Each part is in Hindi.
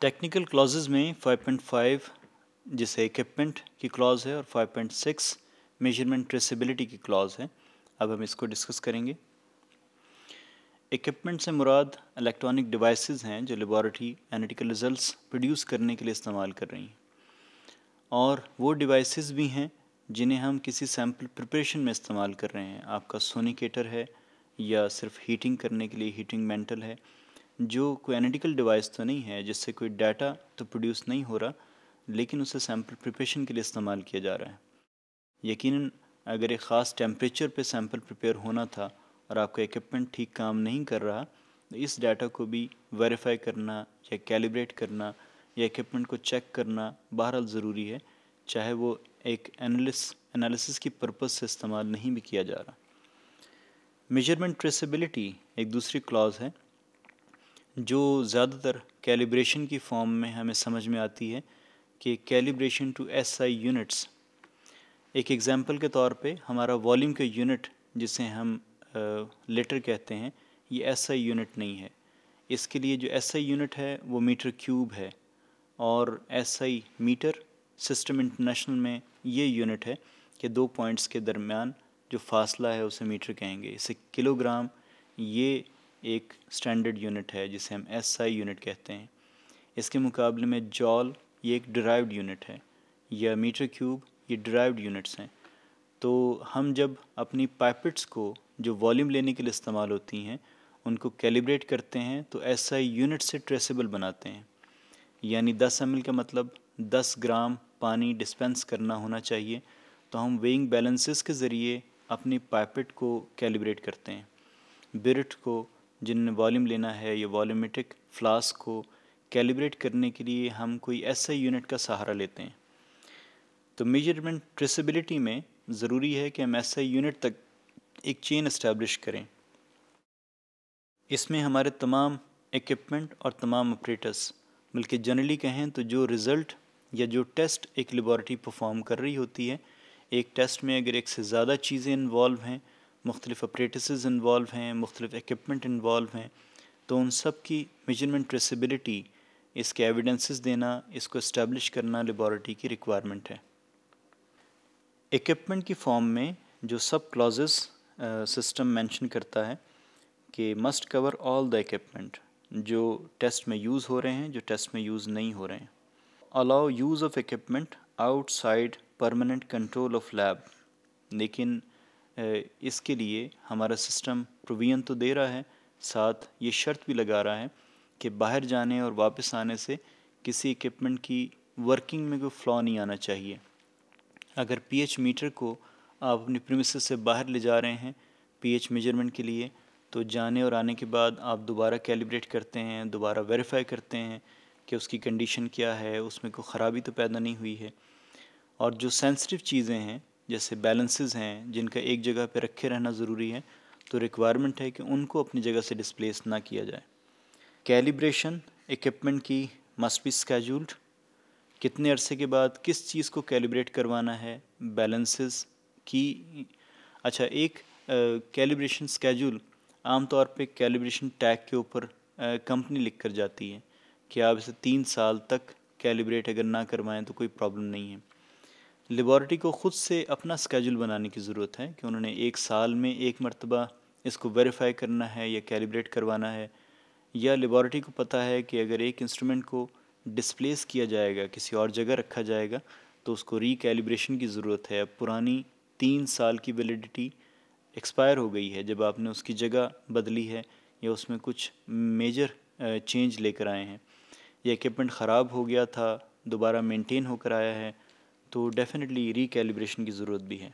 टेक्निकल क्लॉजेज़ में 5.5 जिसे इक्विपमेंट की क्लॉज है और 5.6 मेजरमेंट ट्रेसिबिलिटी की क्लॉज है अब हम इसको डिस्कस करेंगे इक्विपमेंट से मुराद इलेक्ट्रॉनिक डिवाइसेस हैं जो लेबॉरेटरी एनालिटिकल रिजल्ट्स प्रोड्यूस करने के लिए इस्तेमाल कर रही हैं और वो डिवाइसेस भी हैं जिन्हें हम किसी सैम्पल प्रिपरेशन में इस्तेमाल कर रहे हैं आपका सोनिकेटर है या सिर्फ हीटिंग करने के लिए हीटिंग मेंटल है जो कोई एनालिटिकल डिवाइस तो नहीं है जिससे कोई डाटा तो प्रोड्यूस नहीं हो रहा लेकिन उसे सैम्पल प्रिपरेशन के लिए इस्तेमाल किया जा रहा है यकीनन अगर एक ख़ास टेम्परेचर पे सैम्पल प्रिपेयर होना था और आपका इक्विपमेंट ठीक काम नहीं कर रहा तो इस डाटा को भी वेरीफाई करना या कैलिब्रेट करना या इक्विपमेंट को चेक करना बहरहाल ज़रूरी है चाहे वो एक एनालिस एनालिसिस की पर्पज़ से इस्तेमाल नहीं भी किया जा रहा मेजरमेंट ट्रेसेबिलिटी एक दूसरी क्लॉज है जो ज़्यादातर कैलिब्रेशन की फॉर्म में हमें समझ में आती है कि calibration to S I units एक एग्ज़ाम्पल के तौर पे हमारा वॉल्यूम का यूनिट जिसे हम लेटर कहते हैं ये एस आई यूनिट नहीं है इसके लिए जो एस आई यूनिट है वो मीटर क्यूब है और S I metre system international में ये यूनिट है कि दो पॉइंट्स के दरमियान जो फासला है उसे मीटर कहेंगे इसे किलोग्राम ये एक स्टैंडर्ड यूनिट है जिसे हम एस आई यूनिट कहते हैं इसके मुकाबले में जॉल ये एक ड्राइव्ड यूनिट है या मीटर क्यूब ये ड्राइव्ड यूनिट्स हैं तो हम जब अपनी पाइपट्स को जो वॉल्यूम लेने के लिए इस्तेमाल होती हैं उनको कैलिब्रेट करते हैं तो एस आई यूनिट से ट्रेसेबल बनाते हैं यानी दस एम का मतलब दस ग्राम पानी डिस्पेंस करना होना चाहिए तो हम वेइंग बैलेंसेस के ज़रिए अपनी पाइपट को कैलिब्रेट करते हैं बिरट को जिनने वॉल्यूम लेना है या वॉल्यूमेट्रिक फ्लास्क को कैलिब्रेट करने के लिए हम कोई ऐसे यूनिट का सहारा लेते हैं तो मेजरमेंट ट्रेसिबिलिटी में ज़रूरी है कि हम ऐसे यूनिट तक एक चेन इस्टेब्लिश करें इसमें हमारे तमाम इक्विपमेंट और तमाम ऑपरेटर्स बल्कि जनरली कहें तो जो रिज़ल्ट या जो टेस्ट एक लेबॉरटरी परफॉर्म कर रही होती है एक टेस्ट में अगर एक से ज़्यादा चीज़ें इन्वॉल्व हैं मुख्तलिफ अप्रेटिस इन्वॉल्व हैं मुख्तलिफ इक्पमेंट इन्वॉल्व हैं तो उन सब की मेजरमेंट ट्रेसिबिलिटी इसके एविडेंसेस देना इसको इस्टेब्लिश करना लेबॉरेटरी की रिक्वायरमेंट है इक्विपमेंट की फॉर्म में जो सब क्लॉजेस सिस्टम मेंशन करता है कि must cover all the equipment जो टेस्ट में यूज़ हो रहे हैं जो टेस्ट में यूज़ नहीं हो रहे हैं allow use of equipment outside permanent control of lab लेकिन इसके लिए हमारा सिस्टम प्रोविज़न तो दे रहा है साथ ये शर्त भी लगा रहा है कि बाहर जाने और वापस आने से किसी इक्विपमेंट की वर्किंग में कोई फ्लॉ नहीं आना चाहिए अगर पीएच मीटर को आप अपनी प्रमिस से बाहर ले जा रहे हैं पीएच मेजरमेंट के लिए तो जाने और आने के बाद आप दोबारा कैलिब्रेट करते हैं दोबारा वेरीफाई करते हैं कि उसकी कंडीशन क्या है उसमें कोई ख़राबी तो पैदा नहीं हुई है और जो सेंसिटिव चीज़ें हैं जैसे बैलेंसेस हैं जिनका एक जगह पर रखे रहना ज़रूरी है तो रिक्वायरमेंट है कि उनको अपनी जगह से डिस्प्लेस ना किया जाए कैलिब्रेशन इक्विपमेंट की मस्ट बी स्केजूल्ड कितने अरसे के बाद किस चीज़ को कैलिब्रेट करवाना है बैलेंसेस की अच्छा एक कैलिब्रेशन स्केजूल आमतौर पे कैलिब्रेशन टैग के ऊपर कंपनी लिख कर जाती है कि आप इसे तीन साल तक कैलिब्रेट अगर ना करवाएं तो कोई प्रॉब्लम नहीं है लेबॉर्टरी को ख़ुद से अपना स्केजूल बनाने की ज़रूरत है कि उन्होंने एक साल में एक मरतबा इसको वेरीफाई करना है या कैलिब्रेट करवाना है या लेबॉर्टरी को पता है कि अगर एक इंस्ट्रूमेंट को डिस्प्लेस किया जाएगा किसी और जगह रखा जाएगा तो उसको रिकैलिब्रेशन की ज़रूरत है अब पुरानी तीन साल की वैलिडिटी एक्सपायर हो गई है जब आपने उसकी जगह बदली है या उसमें कुछ मेजर चेंज लेकर आए हैं या इक्विपमेंट ख़राब हो गया था दोबारा मेंटेन होकर आया है तो डेफिनेटली रिकैलिब्रेशन की ज़रूरत भी है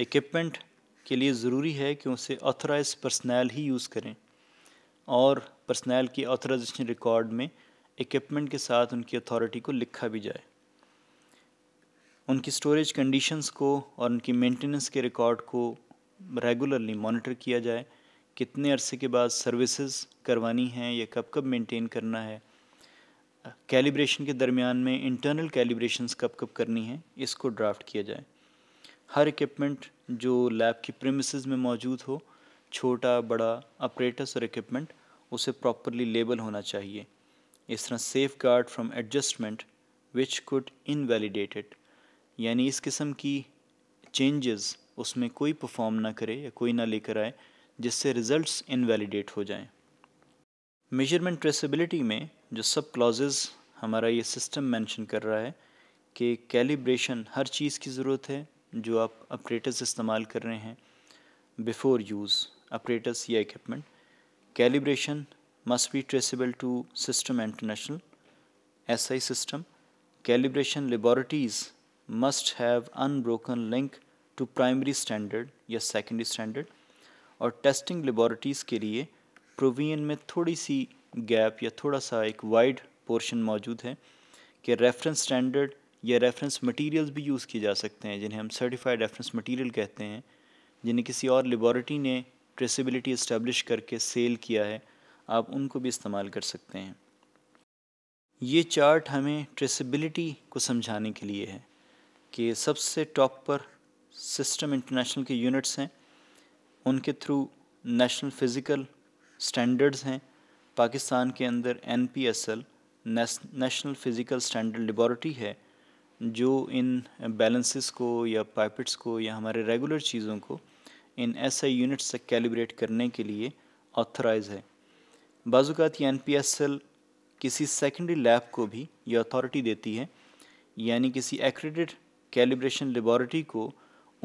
इक्विपमेंट के लिए ज़रूरी है कि उसे ऑथराइज पर्सनैल ही यूज़ करें और पर्सनैल की ऑथराइजेशन रिकॉर्ड में इक्विपमेंट के साथ उनकी अथॉरिटी को लिखा भी जाए उनकी स्टोरेज कंडीशंस को और उनकी मेंटेनेंस के रिकॉर्ड को रेगुलरली मॉनिटर किया जाए कितने अरसे के बाद सर्विसेज करवानी हैं या कब कब मेंटेन करना है कैलिब्रेशन के दरमियान में इंटरनल कैलिब्रेशंस कब कब करनी है इसको ड्राफ्ट किया जाए हर इक्विपमेंट जो लैब की प्रेमिस में मौजूद हो छोटा बड़ा ऑपरेटस और इक्विपमेंट उसे प्रॉपरली लेबल होना चाहिए इस तरह safeguard from adjustment which could invalidated यानी इस किस्म की चेंजेस उसमें कोई परफॉर्म ना करे या कोई ना लेकर आए जिससे रिज़ल्ट्स इनवैलिडेट हो जाएं मेजरमेंट ट्रेसेबिलिटी में जो सब क्लॉजेज़ हमारा ये सिस्टम मेंशन कर रहा है कि कैलिब्रेशन हर चीज़ की ज़रूरत है जो आप अप्रेटस इस्तेमाल कर रहे हैं बिफोर यूज़ अप्रेटस या equipment calibration must be traceable to system international SI system calibration laboratories must have unbroken link to primary standard या सेकेंडरी स्टैंडर्ड और टेस्टिंग लेबॉरटीज़ के लिए प्रोवियन में थोड़ी सी गैप या थोड़ा सा एक वाइड पोर्शन मौजूद है कि रेफरेंस स्टैंडर्ड या रेफरेंस मटेरियल्स भी यूज़ किए जा सकते हैं जिन्हें हम सर्टिफाइड रेफरेंस मटेरियल कहते हैं जिन्हें किसी और लेबॉरटरी ने ट्रेसिबिलिटी इस्टेब्लिश करके सेल किया है आप उनको भी इस्तेमाल कर सकते हैं ये चार्ट हमें ट्रेसबिलिटी को समझाने के लिए है कि सबसे टॉप पर सिस्टम इंटरनेशनल के यूनिट्स हैं उनके थ्रू नेशनल फिज़िकल स्टैंडर्ड्स हैं पाकिस्तान के अंदर N P S L national physical standard laboratory है जो इन बैलेंसेस को या पाइपेट्स को या हमारे रेगुलर चीज़ों को इन एस आई यूनिट्स तक कैलिब्रेट करने के लिए ऑथराइज है बाजुकात एन पी एस एल किसी सेकेंडरी लैब को भी ये अथॉरिटी देती है यानी किसी एक्रेडिट कैलिब्रेशन लेबॉरेटरी को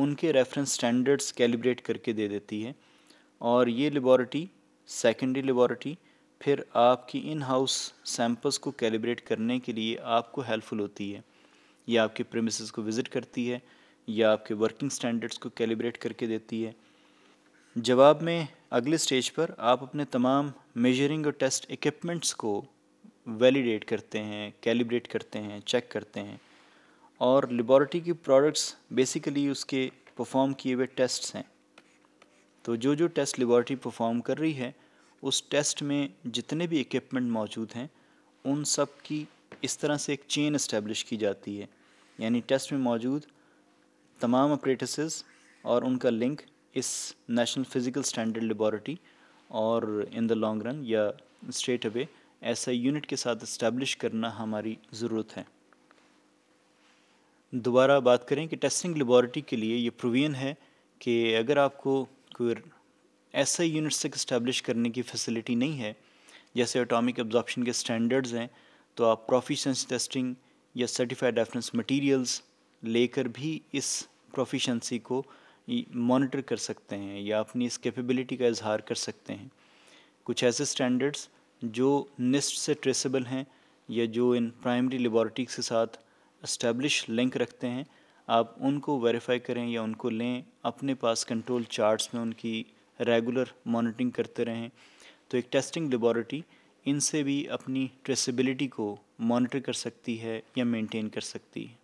उनके रेफरेंस स्टैंडर्ड्स कैलिब्रेट करके दे देती है और ये लेबॉरेटरी सेकेंडरी लेबॉरटरी फिर आपकी इन हाउस सैम्पल्स को कैलिब्रेट करने के लिए आपको हेल्पफुल होती है या आपके प्रेमिस को विज़िट करती है या आपके वर्किंग स्टैंडर्ड्स को कैलिब्रेट करके देती है जवाब में अगले स्टेज पर आप अपने तमाम मेजरिंग और टेस्ट इक्विपमेंट्स को वैलिडेट करते हैं कैलिब्रेट करते हैं चेक करते हैं और लेबॉरटरी के प्रोडक्ट्स बेसिकली उसके परफॉर्म किए हुए टेस्ट्स हैं तो जो जो टेस्ट लेबॉर्ट्री परफॉर्म कर रही है उस टेस्ट में जितने भी इक्विपमेंट मौजूद हैं उन सब की इस तरह से एक चेन इस्टेब्लिश की जाती है यानी टेस्ट में मौजूद तमाम अपरेटसेस और उनका लिंक इस नेशनल फिज़िकल स्टैंडर्ड लेबॉरेटरी और इन द लॉन्ग रन या स्ट्रेट अवे ऐसा यूनिट के साथ इस्टेब्लिश करना हमारी ज़रूरत है दोबारा बात करें कि टेस्टिंग लेबॉरेटरी के लिए ये प्रोविज़न है कि अगर आपको कोई ऐसा यूनिट्स तक इस्टेब्लिश करने की फैसिलिटी नहीं है जैसे एटॉमिक एब्जॉर्प्शन के स्टैंडर्ड्स हैं तो आप प्रोफिशंस टेस्टिंग या सर्टिफाइड रेफरेंस मटेरियल्स लेकर भी इस प्रोफिशंसी को मॉनिटर कर सकते हैं या अपनी इस कैपेबिलिटी का इजहार कर सकते हैं कुछ ऐसे स्टैंडर्ड्स जो निस्ट से ट्रेसेबल हैं या जो इन प्राइमरी लेबॉरटरीज के साथ इस्टेब्लिश लिंक रखते हैं आप उनको वेरीफाई करें या उनको लें अपने पास कंट्रोल चार्ट्स में उनकी रेगुलर मॉनिटरिंग करते रहें तो एक टेस्टिंग लेबॉरिटी इनसे भी अपनी ट्रेसिबिलिटी को मॉनिटर कर सकती है या मेंटेन कर सकती है